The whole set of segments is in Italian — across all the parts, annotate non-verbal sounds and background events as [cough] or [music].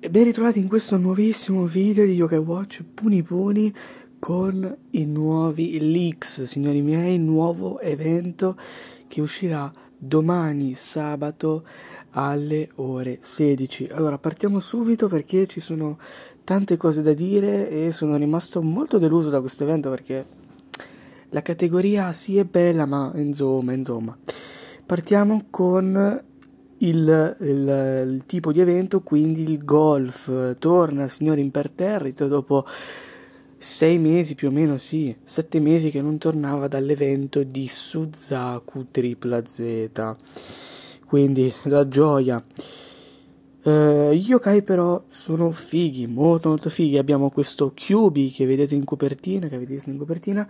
E ben ritrovati in questo nuovissimo video di Yoga Watch Puni Puni con i nuovi leaks, signori miei, nuovo evento che uscirà domani sabato alle ore 16. Allora, partiamo subito perché ci sono tante cose da dire e sono rimasto molto deluso da questo evento perché la categoria sì è bella, ma insomma, insomma. Partiamo con il, il, il, tipo di evento, quindi il golf torna signori imperterrito dopo sei mesi più o meno, sì, sette mesi che non tornava dall'evento di Suzaku Tripla Z. Quindi la gioia. Uh, eh, gli yokai però sono fighi, molto molto fighi. Abbiamo questo Kyubi che vedete in copertina, che vedete in copertina,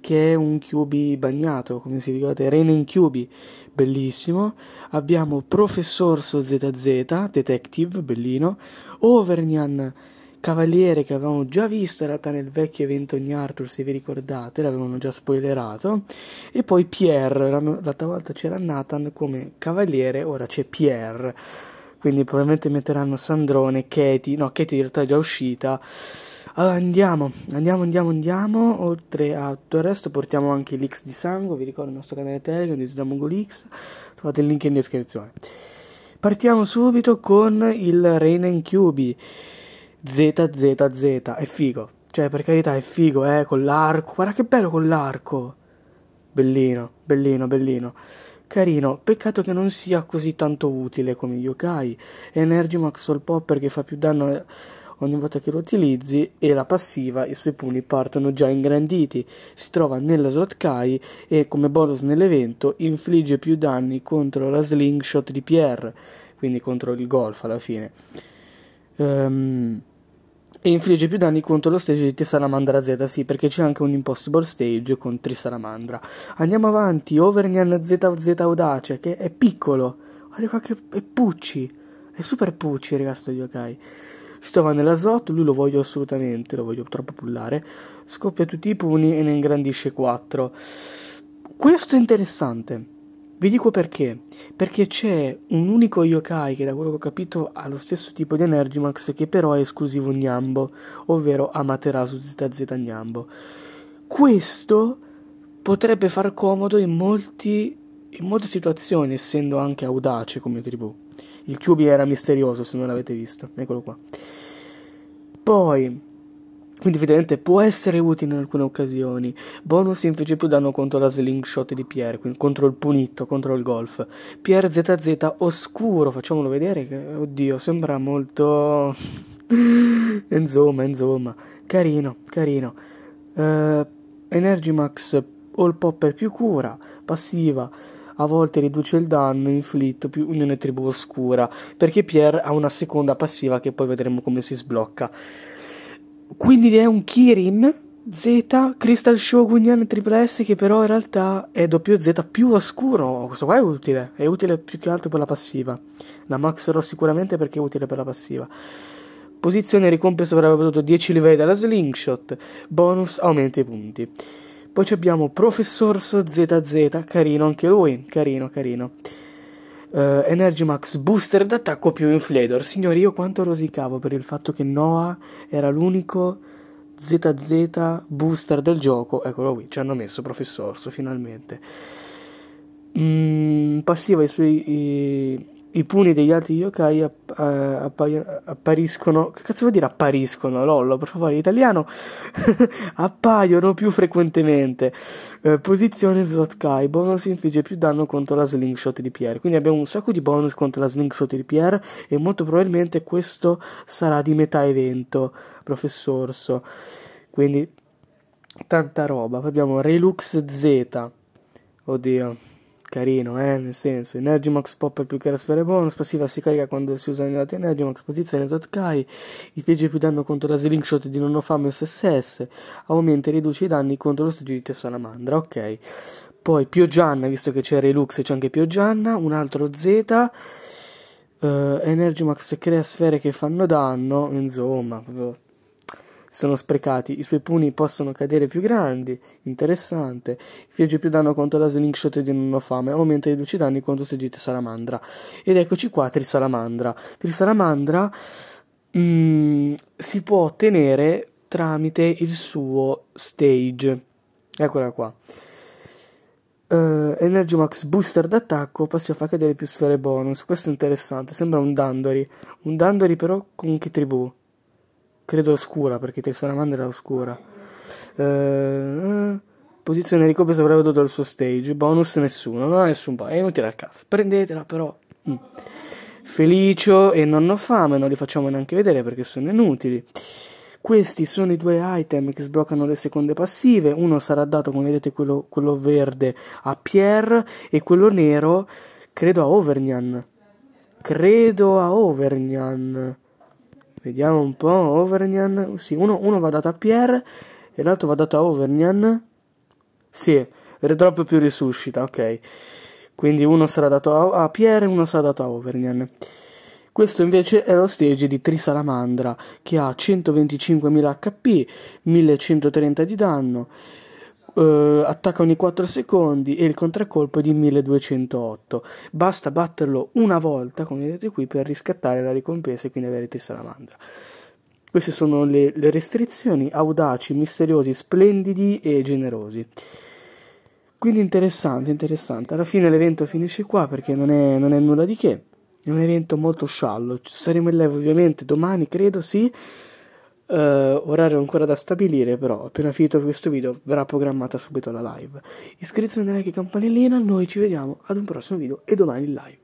che è un Kyubi bagnato, come si ricordate, Reinen Kyubi, bellissimo. Abbiamo Professor ZZ, Detective, bellino. Overnian, Cavaliere, che avevamo già visto in realtà nel vecchio evento Ogni Arthur, se vi ricordate, l'avevano già spoilerato. E poi Pierre, l'altra volta c'era Nathan come Cavaliere, ora c'è Pierre quindi probabilmente metteranno Sandrone, Katie, no, Katie in realtà è già uscita. Allora andiamo, andiamo, andiamo, andiamo, oltre a tutto il resto portiamo anche l'X di Sangue, vi ricordo il nostro canale Telegram di SlamongolX, trovate il link in descrizione. Partiamo subito con il Reina in ZZZ, è figo, cioè per carità è figo, eh, con l'arco, guarda che bello con l'arco, bellino, bellino, bellino. Carino, peccato che non sia così tanto utile come yokai, Energy Max il Popper che fa più danno eh, ogni volta che lo utilizzi e la passiva i suoi pugni partono già ingranditi, si trova nella slot Kai e come bonus nell'evento infligge più danni contro la slingshot di Pierre, quindi contro il golf alla fine. Um, e infligge più danni contro lo stage di Trisalamandra Z, sì, perché c'è anche un impossible stage con Trisalamandra. Andiamo avanti, Overnian ZZ Audace, che è piccolo. Guarda qua che è Pucci. È super Pucci, raga, sto yokai. Si trova nella slot, lui lo voglio assolutamente, lo voglio troppo pullare. Scoppia tutti i puni e ne ingrandisce 4. Questo è interessante. Vi dico perché. Perché c'è un unico yokai che da quello che ho capito ha lo stesso tipo di Energimax che però è esclusivo Nyambo, ovvero Amaterasu ZZ Nyambo. Questo potrebbe far comodo in, molti, in molte situazioni, essendo anche audace come tribù. Il Kyubi era misterioso, se non l'avete visto. Eccolo qua. Poi, quindi evidentemente può essere utile in alcune occasioni. Bonus invece più danno contro la slingshot di Pierre, quindi contro il punito, contro il golf. Pierre ZZ oscuro, facciamolo vedere che, oddio, sembra molto... [laughs] insomma, insomma, carino, carino. Uh, Energy Max All Popper più cura, passiva a volte riduce il danno inflitto più unione tribù oscura, perché Pierre ha una seconda passiva che poi vedremo come si sblocca. Quindi è un Kirin Z Crystal Shogunyan Triple S che però in realtà è doppio Z più oscuro. Questo qua è utile, è utile più che altro per la passiva. La maxerò sicuramente perché è utile per la passiva. Posizione ricompensa avrebbe potuto 10 livelli dalla slingshot, bonus aumenta i punti. Poi abbiamo Professor ZZ, carino anche lui, carino, carino uh, Energy Max booster d'attacco più inflator. Signori, io quanto rosicavo per il fatto che Noah era l'unico ZZ booster del gioco. Eccolo qui, ci hanno messo professorso finalmente. Mm, passiva i suoi i, i puni degli altri yokai uh, eh, appaiono, appariscono. Che cazzo vuol dire appariscono? Lollo, per favore, in italiano. [laughs] appaiono più frequentemente. Uh, posizione slot Kai. Bonus infligge più danno contro la slingshot di Pierre. Quindi abbiamo un sacco di bonus contro la slingshot di Pierre. E molto probabilmente questo sarà di metà evento, professorso. Quindi, tanta roba. Abbiamo Relux Z. Oddio carino, eh? nel senso, Energimox Pop è più che la sfera bonus, passiva si carica quando si usa Energy Max, posizione Zotkai, infligge più danno contro la slingshot di non fame SSS, aumenta e riduce i danni contro lo stagio stagito salamandra, ok. Poi Pioggianna, visto che c'è Relux e c'è anche Pioggianna, un altro Z, uh, eh, Energimax crea sfere che fanno danno, insomma, proprio sono sprecati, i suoi pugni possono cadere più grandi, interessante, infligge più danno contro la slingshot di non fame, aumenta i 12 danni contro Segite Salamandra. Ed eccoci qua Trisalamandra. Trisalamandra mh, mm, si può ottenere tramite il suo stage. Eccola qua. Uh, eh, Energy Max booster d'attacco, passiva fa cadere più sfere bonus. Questo è interessante, sembra un Dandori. Un Dandori però con che tribù? credo oscura, perché Tech era oscura. Eh, posizione di copia avrebbe tutto il suo stage, bonus nessuno, non ha nessun bonus, è inutile al caso. Prendetela però. Mm. Felicio e non ho fame, non li facciamo neanche vedere perché sono inutili. Questi sono i due item che sbloccano le seconde passive. Uno sarà dato, come vedete, quello, quello verde a Pierre e quello nero, credo a Overnian. Credo a Overnian. Vediamo un po', Overnian. Sì, uno, uno va dato a Pierre e l'altro va dato a Overnian. Sì, Redrop più risuscita, ok. Quindi uno sarà dato a, a Pierre e uno sarà dato a Overnian. Questo invece è lo stage di Trisalamandra, che ha 125.000 HP, 1130 di danno, eh, attacca ogni 4 secondi e il contraccolpo è di 1208. Basta batterlo una volta, come vedete qui, per riscattare la ricompensa e quindi avere Salamandra. Queste sono le, le restrizioni audaci, misteriosi, splendidi e generosi. Quindi interessante, interessante. Alla fine l'evento finisce qua perché non è, non è nulla di che. È un evento molto sciallo. saremo in live ovviamente domani, credo, sì. Uh, orario ancora da stabilire, però appena finito questo video verrà programmata subito la live. Iscrizione like e campanellina, noi ci vediamo ad un prossimo video e domani in live.